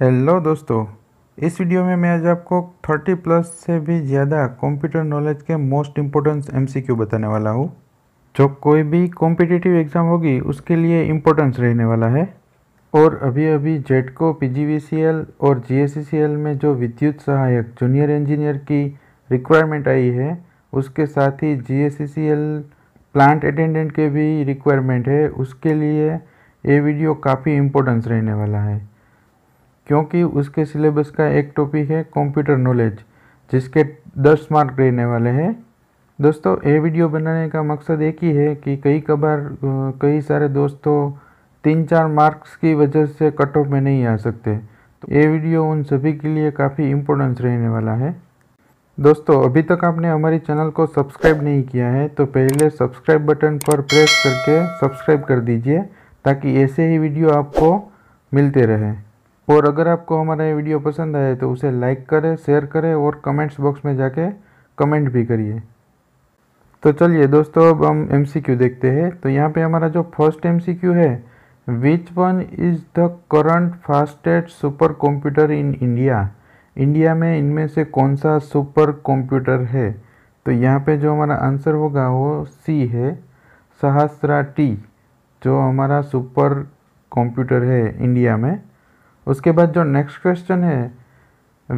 Hello दोस्तों इस video में मैं आज आपको 30 प्लस से भी ज़्यादा कंप्यूटर नॉलेज के मोस्ट इम्पोर्टेंस एमसीक्यू बताने वाला हूँ जो कोई भी कॉम्पिटिटिव एग्ज़ाम होगी उसके लिए इम्पोर्टेंस रहने वाला है और अभी अभी जेटको पीजीवीसीएल और जीएससीसीएल में जो विद्युत सहायक जूनियर इंजीनियर की रिक्वायरमेंट आई है उसके साथ ही जी प्लांट अटेंडेंट के भी रिक्वायरमेंट है उसके लिए ये वीडियो काफ़ी इम्पोर्टेंस रहने वाला है क्योंकि उसके सिलेबस का एक टॉपिक है कंप्यूटर नॉलेज जिसके दस मार्क रहने वाले हैं दोस्तों ये वीडियो बनाने का मकसद एक ही है कि कई कबार कई सारे दोस्तों तीन चार मार्क्स की वजह से कट ऑफ में नहीं आ सकते तो ये वीडियो उन सभी के लिए काफ़ी इम्पोर्टेंस रहने वाला है दोस्तों अभी तक आपने हमारे चैनल को सब्सक्राइब नहीं किया है तो पहले सब्सक्राइब बटन पर प्रेस करके सब्सक्राइब कर दीजिए ताकि ऐसे ही वीडियो आपको मिलते रहे और अगर आपको हमारा ये वीडियो पसंद आए तो उसे लाइक करें शेयर करें और कमेंट्स बॉक्स में जाके कमेंट भी करिए तो चलिए दोस्तों अब हम एम देखते हैं तो यहाँ पे हमारा जो फर्स्ट एम है which one is the current fastest super computer in India India में इनमें से कौन सा सुपर कंप्यूटर है तो यहाँ पे जो हमारा आंसर होगा वो सी है सहस्रा टी जो हमारा सुपर कंप्यूटर है इंडिया में उसके बाद जो नेक्स्ट क्वेश्चन है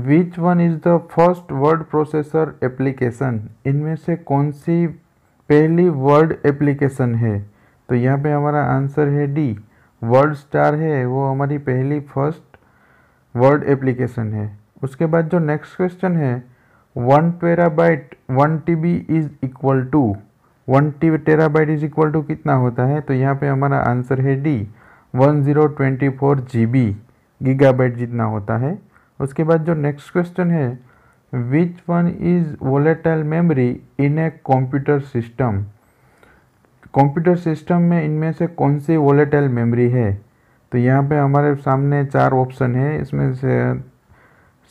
which one is the first word processor application इनमें से कौन सी पहली वर्ड एप्लीकेशन है तो यहाँ पे हमारा आंसर है डी वर्ड स्टार है वो हमारी पहली फर्स्ट वर्ड एप्लीकेशन है उसके बाद जो नेक्स्ट क्वेश्चन है one terabyte one T B is equal to one T terabyte is equal to कितना होता है तो यहाँ पे हमारा आंसर है D one zero twenty four G B gigabyte जितना होता है उसके बाद जो नेक्स्ट क्वेश्चन है which one is volatile memory in a computer system computer system में इनमें से कौन सी वोलेटाइल मेमोरी है तो यहाँ पे हमारे सामने चार ऑप्शन है इसमें से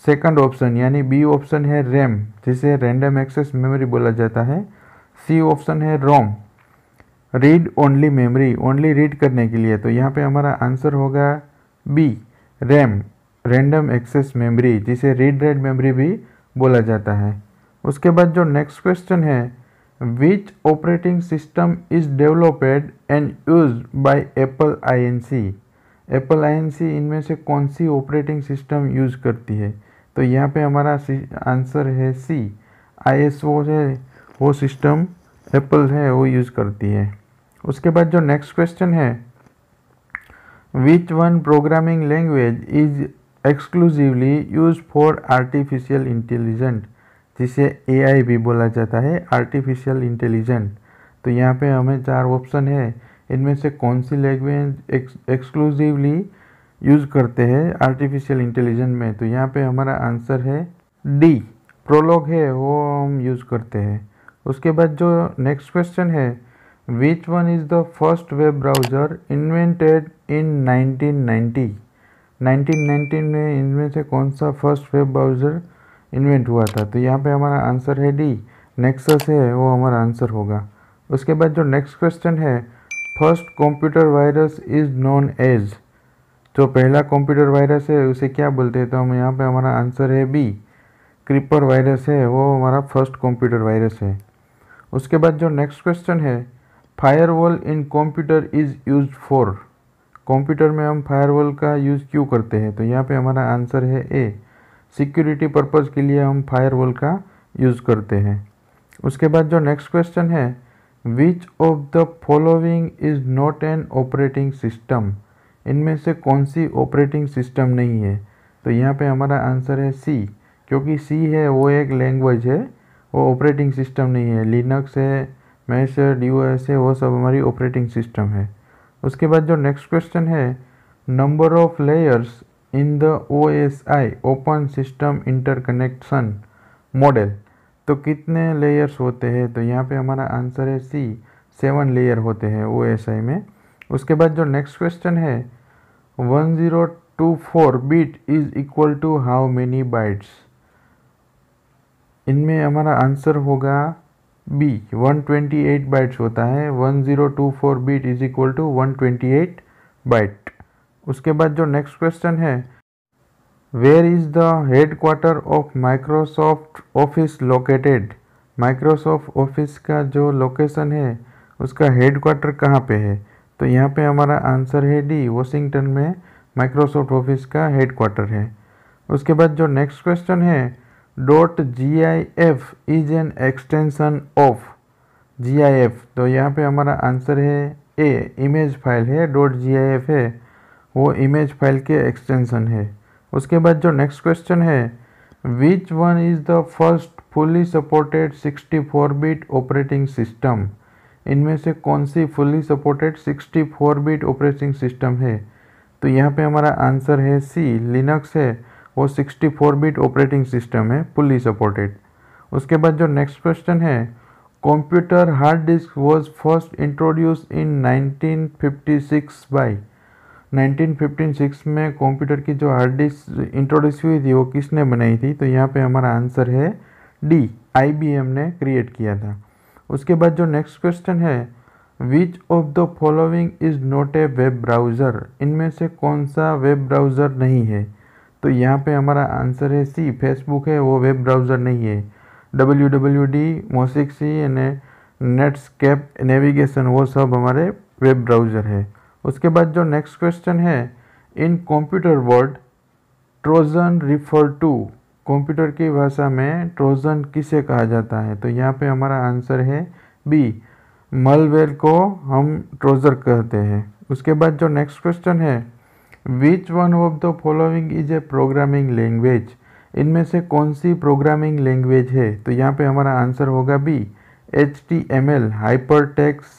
सेकंड ऑप्शन यानी बी ऑप्शन है रैम जिसे रैंडम एक्सेस मेमोरी बोला जाता है सी ऑप्शन है ROM read only memory only read करने के लिए तो यहाँ पे हमारा आंसर होगा B RAM random access memory जिसे रीड राइट मेमोरी भी बोला जाता है उसके बाद जो नेक्स्ट क्वेश्चन है which operating system is developed and use by Apple I N C Apple I N C इनमें से कौन सी ऑपरेटिंग सिस्टम यूज़ करती है तो यहाँ पे हमारा आंसर है सी आईएसओ है वो सिस्टम एप्पल है वो यूज़ करती है उसके बाद जो नेक्स्ट क्वेश्चन है Which one programming language is exclusively use for artificial intelligent जिसे ए भी बोला जाता है आर्टिफिशियल इंटेलिजेंट तो यहाँ पे हमें चार ऑप्शन है इनमें से कौन सी लैंग्वेज एक्सक्लूसिवली यूज़ करते हैं आर्टिफिशियल इंटेलिजेंट में तो यहाँ पे हमारा आंसर है डी प्रोलॉग है वो हम यूज़ करते हैं उसके बाद जो नेक्स्ट क्वेश्चन है Which one is the first web browser invented in 1990? 1990 में इनमें से कौन सा फर्स्ट वेब ब्राउज़र इन्वेंट हुआ था तो यहाँ पे हमारा आंसर है डी नेक्सस है वो हमारा आंसर होगा उसके बाद जो नेक्स्ट क्वेश्चन है first computer virus is known as जो पहला कंप्यूटर वायरस है उसे क्या बोलते हैं तो हम यहाँ पे हमारा आंसर है बी क्रिपर वायरस है वो हमारा फर्स्ट कंप्यूटर वायरस है उसके बाद जो नेक्स्ट क्वेश्चन है firewall in computer is use for computer में हम फायरवॉल का यूज़ क्यों करते हैं तो यहाँ पे हमारा आंसर है ए सिक्योरिटी पर्पज़ के लिए हम फायरवॉल का यूज़ करते हैं उसके बाद जो नेक्स्ट क्वेश्चन है which of the following is not an operating system इनमें से कौन सी ऑपरेटिंग सिस्टम नहीं है तो यहाँ पे हमारा आंसर है सी क्योंकि सी है वो एक लैंग्वेज है वो ऑपरेटिंग सिस्टम नहीं है लिनक्स है मैश है डी है वो सब हमारी ऑपरेटिंग सिस्टम है उसके बाद जो नेक्स्ट क्वेश्चन है number of layers in the O S I open system interconnection model तो कितने लेयर्स होते हैं तो यहाँ पे हमारा आंसर है सी सेवन लेयर होते हैं ओ एस आई में उसके बाद जो नेक्स्ट क्वेश्चन है one zero two four bit is equal to how many bytes इनमें हमारा आंसर होगा बी 128 बाइट्स होता है 1024 bit is equal to 128 byte उसके बाद जो नेक्स्ट क्वेश्चन है where is the headquarter of Microsoft office located Microsoft office का जो लोकेशन है उसका हेड क्वार्टर कहाँ पे है तो यहाँ पे हमारा आंसर है डी वॉशिंगटन में माइक्रोसॉफ्ट ऑफिस का हेड क्वार्टर है उसके बाद जो नेक्स्ट क्वेश्चन है dot G I F is an extension of G I F तो यहाँ पे हमारा आंसर है ए इमेज फाइल है डॉट जी आई एफ है वो इमेज फाइल के एक्सटेंशन है उसके बाद जो नेक्स्ट क्वेश्चन है which one is the first fully supported 64 bit operating system इनमें से कौन सी fully supported 64 bit operating system है तो यहाँ पे हमारा आंसर है सी लिनक्स है वो 64 बिट ऑपरेटिंग सिस्टम है फुल्ली सपोर्टेड उसके बाद जो नेक्स्ट क्वेश्चन है computer hard disk was first introduce in 1956 by 1956 में कंप्यूटर की जो हार्ड डिस्क इंट्रोड्यूस हुई थी वो किसने बनाई थी तो यहाँ पे हमारा आंसर है डी आईबीएम ने क्रिएट किया था उसके बाद जो नेक्स्ट क्वेश्चन है which of the following is not a web browser इनमें से कौन सा वेब ब्राउज़र नहीं है तो यहाँ पे हमारा आंसर है सी फेसबुक है वो वेब ब्राउज़र नहीं है W W D Mosaic C यानी नेट्सकेप नेविगेशन वो सब हमारे वेब ब्राउज़र है उसके बाद जो नेक्स्ट क्वेश्चन है in computer word Trojan refer to computer की भाषा में ट्रोजन किसे कहा जाता है तो यहाँ पे हमारा आंसर है बी मलवेयर को हम ट्रोजर कहते हैं उसके बाद जो नेक्स्ट क्वेश्चन है which one of the following is a programming language इनमें से कौन सी प्रोग्रामिंग लैंग्वेज है तो यहाँ पे हमारा आंसर होगा B H T M L hyper text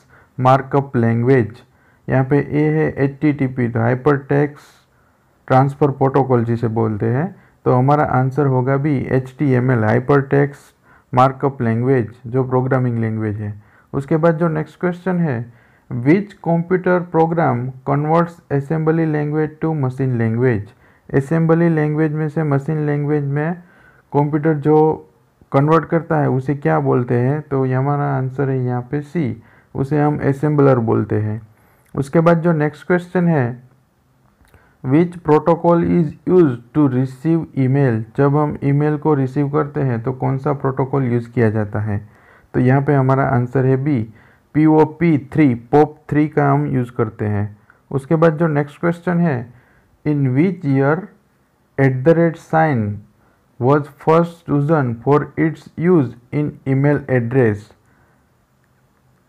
markup language यहाँ पे ए है एच टी टी पी तो हाइपर टैक्स ट्रांसफ़र प्रोटोकॉल जिसे बोलते हैं तो हमारा आंसर होगा B H T M L hyper text markup language जो प्रोग्रामिंग लैंग्वेज है उसके बाद जो नेक्स्ट क्वेश्चन है which computer program converts assembly language to machine language assembly language में से मशीन लैंग्वेज में कंप्यूटर जो कन्वर्ट करता है उसे क्या बोलते हैं तो हमारा आंसर है यहाँ पे सी उसे हम असेंबलर बोलते हैं उसके बाद जो नेक्स्ट क्वेश्चन है which protocol is use to receive email जब हम ईमेल को रिसीव करते हैं तो कौन सा प्रोटोकॉल यूज़ किया जाता है तो यहाँ पे हमारा आंसर है B P O P three pop three का हम यूज़ करते हैं उसके बाद जो नेक्स्ट क्वेश्चन है in which year at the rate sign was first chosen for its use in email address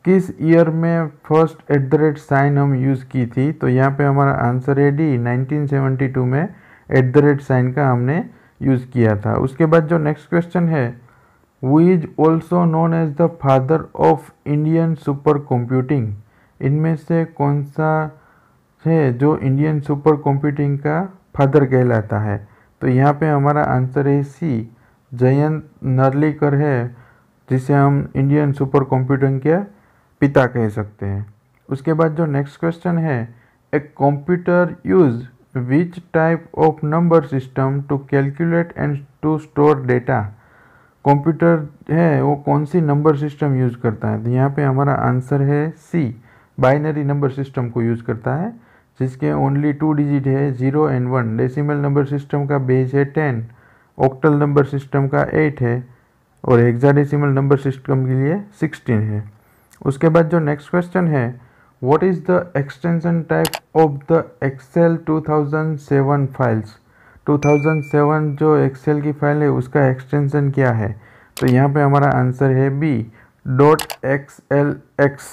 किस ईयर में first at the rate sign हम यूज़ की थी तो यहाँ पे हमारा आंसर है डी 1972 में एट द रेट साइन का हमने यूज़ किया था उसके बाद जो नेक्स्ट क्वेश्चन है who is also known as the father of Indian super computing इनमें से कौन सा है जो इंडियन सुपर कंप्यूटिंग का फादर कहलाता है तो यहाँ पे हमारा आंसर है सी जयंत नरलीकर है जिसे हम इंडियन सुपर कंप्यूटिंग के पिता कह सकते हैं उसके बाद जो नेक्स्ट क्वेश्चन है a computer use which type of number system to calculate and to store data computer है वो कौन सी नंबर सिस्टम यूज़ करता है तो यहाँ पे हमारा आंसर है सी बाइनरी नंबर सिस्टम को यूज़ करता है जिसके ओनली टू डिजिट है zero and one decimal number system का बेस है टेन ऑक्टल नंबर सिस्टम का एट है और हेक्साडेसिमल नंबर सिस्टम के लिए सिक्सटीन है उसके बाद जो नेक्स्ट क्वेश्चन है what is the extension type of the excel to files 2007 जो एक्सेल की फाइल है उसका एक्सटेंशन क्या है तो यहाँ पे हमारा आंसर है B dot X L X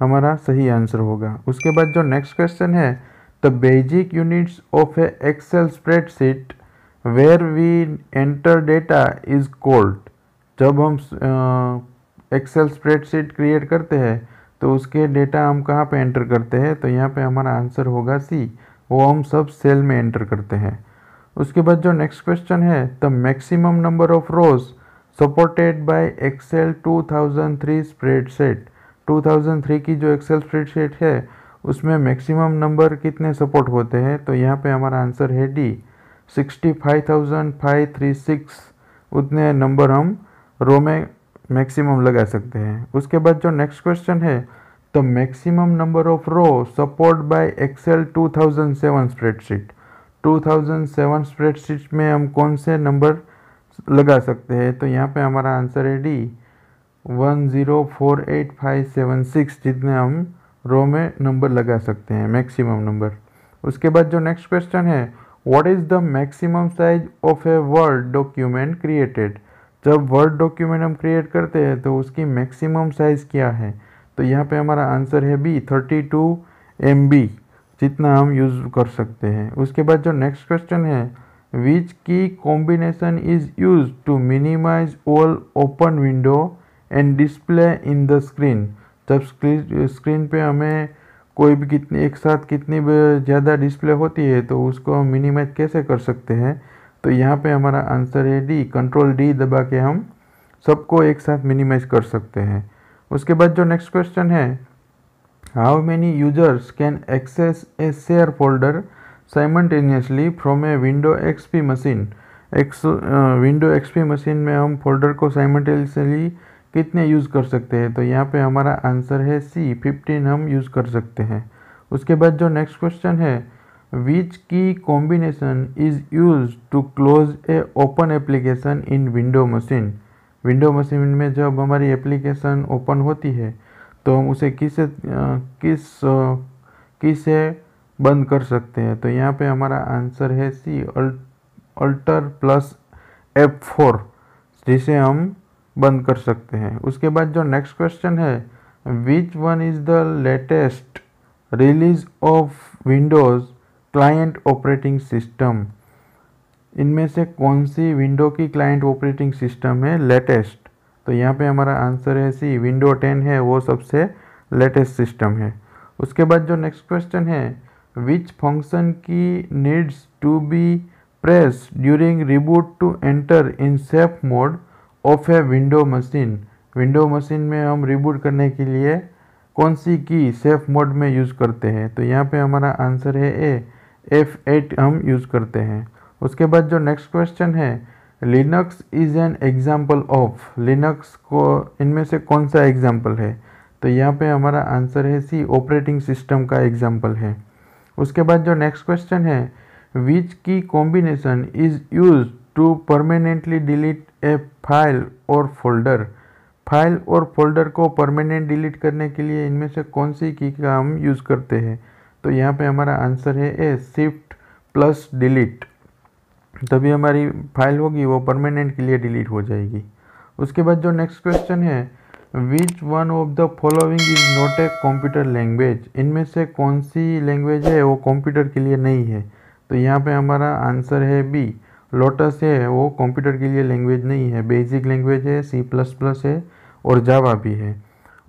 हमारा सही आंसर होगा उसके बाद जो नेक्स्ट क्वेश्चन है the basic units of a excel spreadsheet where we enter data is called जब हम एक्सेल स्प्रेडशीट क्रिएट करते हैं तो उसके डेटा हम कहाँ पे एंटर करते हैं तो यहाँ पे हमारा आंसर होगा सी वो हम सब सेल में एंटर करते हैं उसके बाद जो नेक्स्ट क्वेश्चन है the maximum number of rows supported by excel 2003 spreadsheet 2003 की जो एक्सेल स्प्रेडशीट है उसमें मैक्सिमम नंबर कितने सपोर्ट होते हैं तो यहाँ पे हमारा आंसर है डी 65,536 उतने नंबर हम रो में मैक्सिमम लगा सकते हैं उसके बाद जो नेक्स्ट क्वेश्चन है the maximum number of row support by excel 2007 spreadsheet 2007 spreadsheet में हम कौन से नंबर लगा सकते हैं तो यहाँ पे हमारा आंसर है D one zero four eight five seven six जितने हम रो में नंबर लगा सकते हैं मैक्सिमम नंबर उसके बाद जो नेक्स्ट क्वेश्चन है what is the maximum size of a word document created जब वर्ड डॉक्यूमेंट हम क्रिएट करते हैं तो उसकी मैक्सिमम साइज़ क्या है तो यहाँ पे हमारा आंसर है B thirty two M B जितना हम यूज़ कर सकते हैं उसके बाद जो नेक्स्ट क्वेश्चन है which key combination is use to minimize all open window and display in the screen जब स्क्रीन पे हमें कोई भी कितनी एक साथ कितनी ज़्यादा डिस्प्ले होती है तो उसको हम मिनिमाइज कैसे कर सकते हैं तो यहाँ पे हमारा आंसर है डी कंट्रोल डी दबा के हम सबको एक साथ मिनिमाइज कर सकते हैं उसके बाद जो नेक्स्ट क्वेश्चन है How many users can access a share folder simultaneously from a window XP machine? X window XP machine में हम फोल्डर को साइमटेनियसली कितने यूज़ कर सकते हैं तो यहाँ पे हमारा आंसर है सी फिफ्टीन हम यूज़ कर सकते हैं उसके बाद जो नेक्स्ट क्वेश्चन है which key combination is use to close a open application in window machine window machine में जब हमारी एप्लीकेशन ओपन होती है तो हम उसे किस किस किस से बंद कर सकते हैं तो यहाँ पे हमारा आंसर है C alter plus F four जिसे हम बंद कर सकते हैं उसके बाद जो नेक्स्ट क्वेश्चन है which one is the latest release of windows client operating system इनमें से कौन सी विंडो की क्लाइंट ऑपरेटिंग सिस्टम है लेटेस्ट तो यहाँ पे हमारा आंसर है सी विंडो टेन है वो सबसे लेटेस्ट सिस्टम है उसके बाद जो नेक्स्ट क्वेश्चन है which function key needs to be press during reboot to enter in safe mode of a window machine window machine में हम रिबूट करने के लिए कौन सी की सेफ मोड में यूज़ करते हैं तो यहाँ पे हमारा आंसर है ए एफ एट हम यूज़ करते हैं उसके बाद जो नेक्स्ट क्वेश्चन है Linux is an example of Linux को इनमें से कौन सा एग्ज़ाम्पल है तो यहाँ पे हमारा आंसर है सी ऑपरेटिंग सिस्टम का एग्ज़ाम्पल है उसके बाद जो नेक्स्ट क्वेश्चन है which key combination is use to permanently delete a file और फोल्डर फाइल और फोल्डर को परमानेंट डिलीट करने के लिए इनमें से कौन सी की का हम यूज़ करते हैं तो यहाँ पे हमारा आंसर है ए शिफ्ट प्लस डिलीट तभी हमारी फाइल होगी वो परमानेंट के लिए डिलीट हो जाएगी उसके बाद जो नेक्स्ट क्वेश्चन है which one of the following is not a computer language इनमें से कौन सी लैंग्वेज है वो कंप्यूटर के लिए नहीं है तो यहाँ पे हमारा आंसर है बी लोटस है वो कंप्यूटर के लिए लैंग्वेज नहीं है बेसिक लैंग्वेज है सी प्लस प्लस है और जावा भी है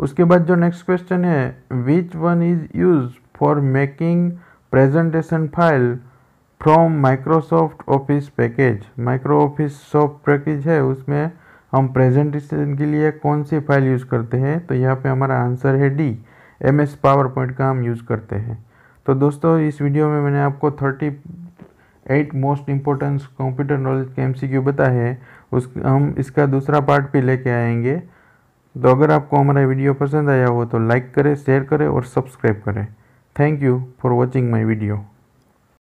उसके बाद जो नेक्स्ट क्वेश्चन है which one is use for making presentation file from Microsoft Office package micro office soft package है उसमें हम प्रेजेंटेशन के लिए कौन सी फाइल यूज़ करते हैं तो यहाँ पे हमारा आंसर है D M S PowerPoint का हम यूज़ करते हैं तो दोस्तों इस वीडियो में मैंने आपको thirty eight most importance computer knowledge के एम सी क्यू बताए है उस हम इसका दूसरा पार्ट भी लेके आएंगे तो अगर आपको हमारा वीडियो पसंद आया हो तो लाइक करें शेयर करें और सब्सक्राइब करें thank you for watching my video